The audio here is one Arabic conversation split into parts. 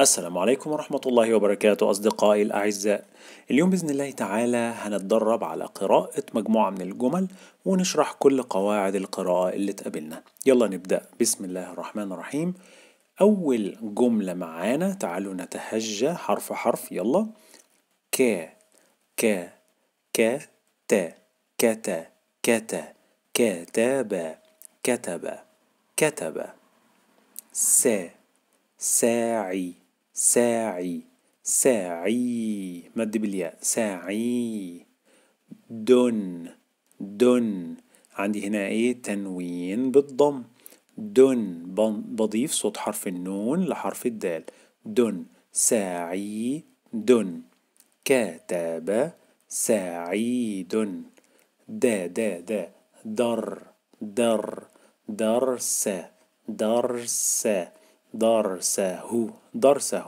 السلام عليكم ورحمة الله وبركاته أصدقائي الأعزاء اليوم بإذن الله تعالى هنتدرب على قراءة مجموعة من الجمل ونشرح كل قواعد القراءة اللي تقابلنا يلا نبدأ بسم الله الرحمن الرحيم أول جملة معانا تعالوا نتهجى حرف حرف يلا كا كا كا تا كتا كتا كتابا كتب كتب سا ساعي ساعي ساعي مد بالياء ساعي دن دن عندي هنا ايه تنوين بالضم دن بضيف صوت حرف النون لحرف الدال دن ساعي دن كتب سعيد دا دا دا در در درس درس درسه درسه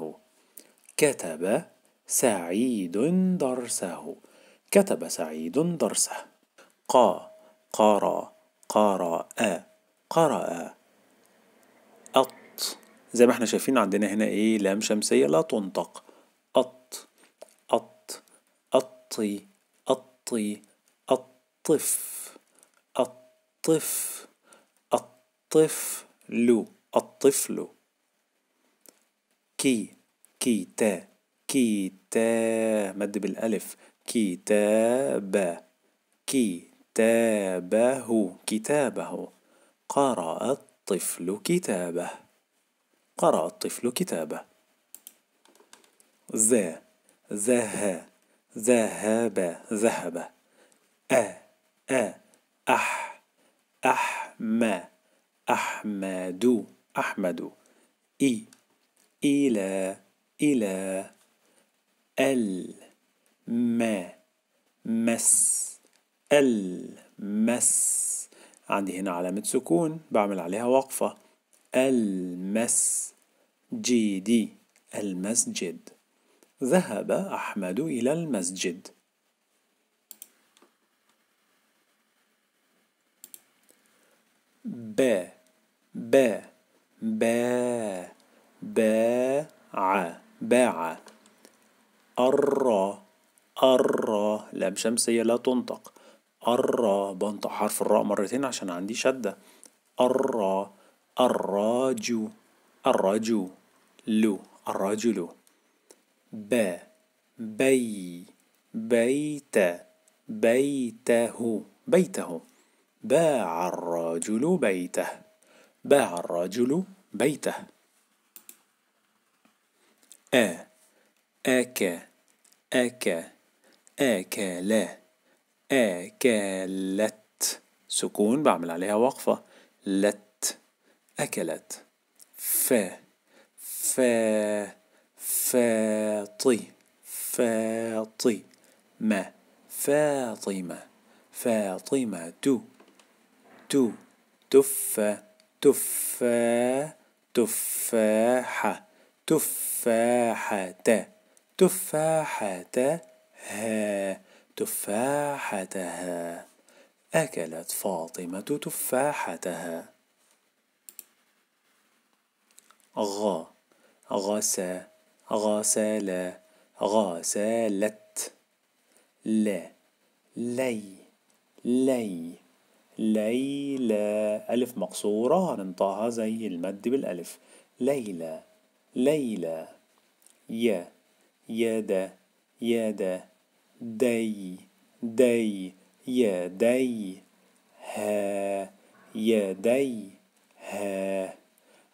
كتب سعيد درسه كتب سعيد درسه قا قرأ قرأ قرأ أط زي ما احنا شايفين عندنا هنا ايه لام شمسية لا تنطق أط أط أطي أطي أطف أطف أطفل الطفل. كي كيتا كيتا مد بالألف كتاب كتابه كتابه قرأ الطفل كتابه قرأ الطفل كتابه ز زه ذهب ذهب أ أ أح أحمى أحمد أحمد إي إلى إلى ال ما مس المس عندي هنا علامة سكون بعمل عليها وقفة المس جي دي المسجد ذهب أحمد إلى المسجد ب ب ب باع باع الراء الراء لام شمسية لا تنطق الراء بنطق حرف الراء مرتين عشان عندي شدة الراء الراجو الرجو لو الرجل ب بي بيت بيته بيته باع الرجل بيته باع الرجل بيته آ أكا أكا آكلا آكلت سكون بعمل عليها وقفة لت أكلت ف ف فاطي فاطي ما فاطمة فاطمة تو تو تف تف تفاحة تفاحة تفاحة ها تفاحتها أكلت فاطمة تفاحتها غ غسى غسالة غسالت ل لي لي ليلى ألف مقصورة هننطقها زي المد بالألف ليلى ليلى ي يدا يدا دي دي يدي ها يدي ها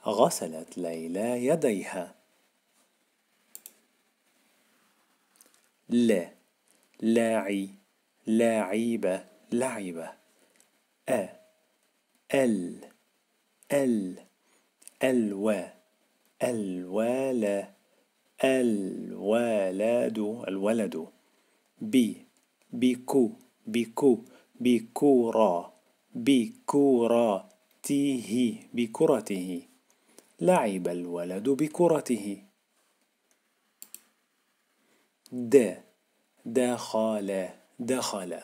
غسلت ليلى يديها لا لاعي لاعيبة لعبة أ ال ال الوى الولا الولد الولد بي بكو بكو بكورة تيه بكرته لعب الولد بكرته د دخل دخل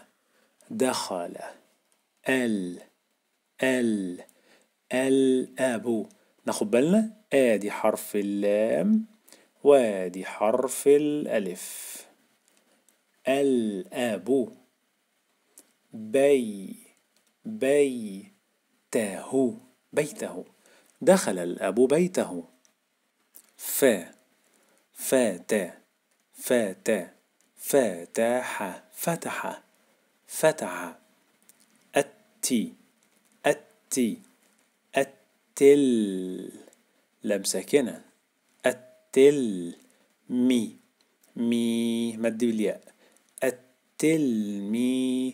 دخل ال ال الأب ناخد بالنا ادي حرف اللام وادي حرف الالف الاب بي بيته بيته دخل الاب بيته ف فات فات فتح فتح فتح التي التي التل لام ساكنة التل مي مي مد بالياء التلميذ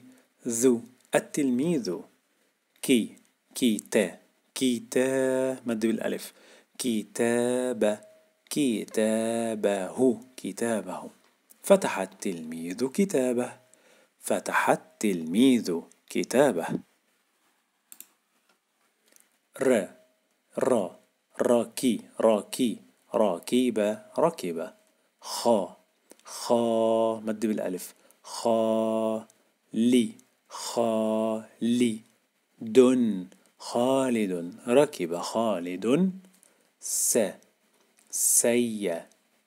التلميذ كي كيتا كيتا مد بالألف كتاب كتابه كتابه فتح التلميذ كتابه فتح التلميذ كتابه ر را راكي راكي راكيبة راكبة خا خا مد بالألف خا لي خا لي دن خالد ركب خالد س سي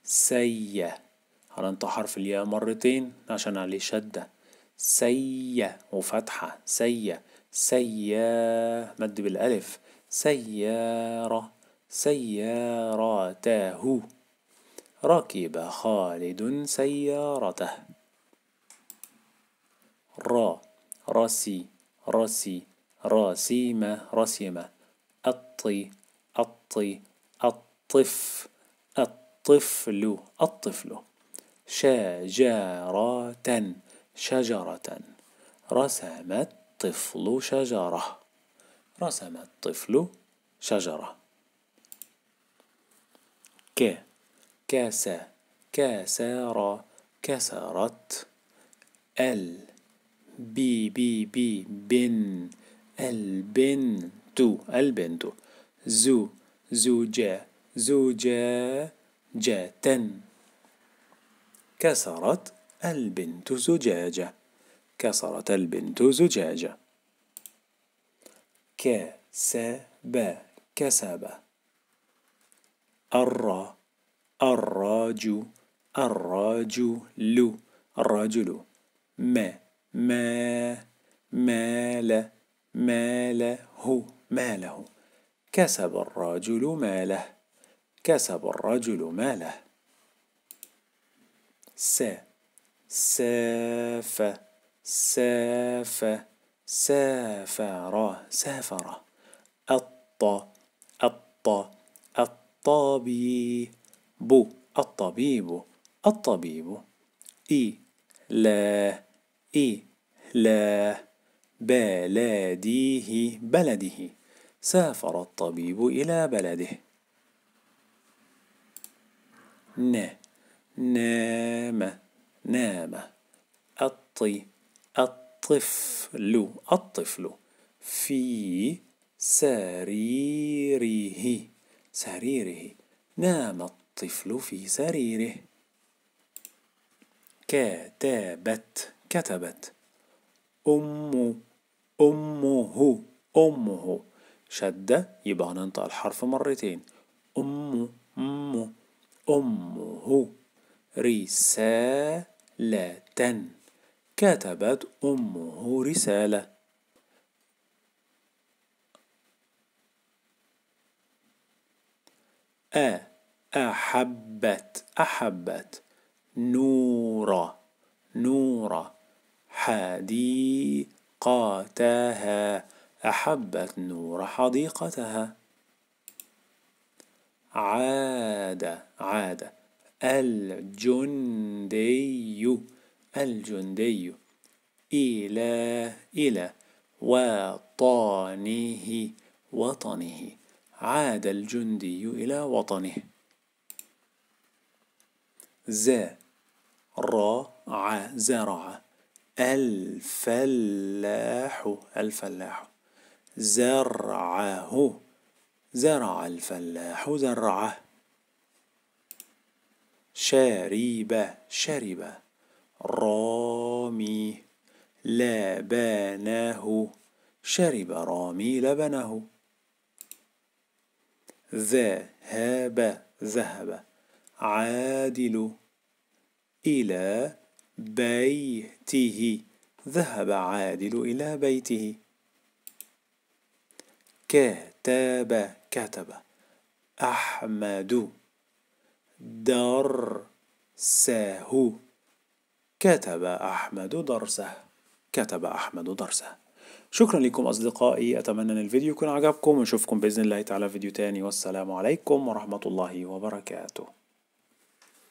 سي هننطق حرف الياء مرتين عشان عليه شدة سي وفتحة سي سي مد بالألف سيارة سيارته ركب خالد سيارته را رسي رسي رسيمة رسيمة الطي الطي الطف الطفل الطفل شجرة شجرة رسم الطفل شجره رسم الطفل شجرة ك كاسة كسارة كسرت ال بي بي بي بن البنت البنت زو زوجة زوجة جاتا كسرت البنت زجاجة كسرت البنت زجاجة كسب كسب الر الراج الراجل الرجل ما ما مال ماله ماله كسب الرجل ماله كسب الرجل ماله س سافة سافة سافر سافر الط الط الطبيب الطبيب الطبيب إي لا إي لا بلاديه بلده سافر الطبيب إلى بلده ن نام نام الطي الطفل الطفل في سريره سريره نام الطفل في سريره كتبت كتبت أم أمه أمه شدة يبقى هننطق الحرف مرتين أم أم أمه رسالة كتبت أمه رسالة أ أحبت أحبت نورا نورا حديقتها أحبت نور حديقتها عاد عاد الجندي الجندي إلى إلى وطنه وطنه عاد الجندي إلى وطنه ز را ع زرع الفلاح الفلاح زرعه زرع الفلاح زرعه شارب شرب رامي لبنه شرب رامي لبنه ذهب ذهب عادل إلى بيته ذهب عادل إلى بيته كتب كتب أحمد درسه كتب أحمد درسه كتب أحمد درسه شكرا لكم أصدقائي أتمنى أن الفيديو يكون عجبكم ونشوفكم بإذن الله تعالى فيديو تاني والسلام عليكم ورحمة الله وبركاته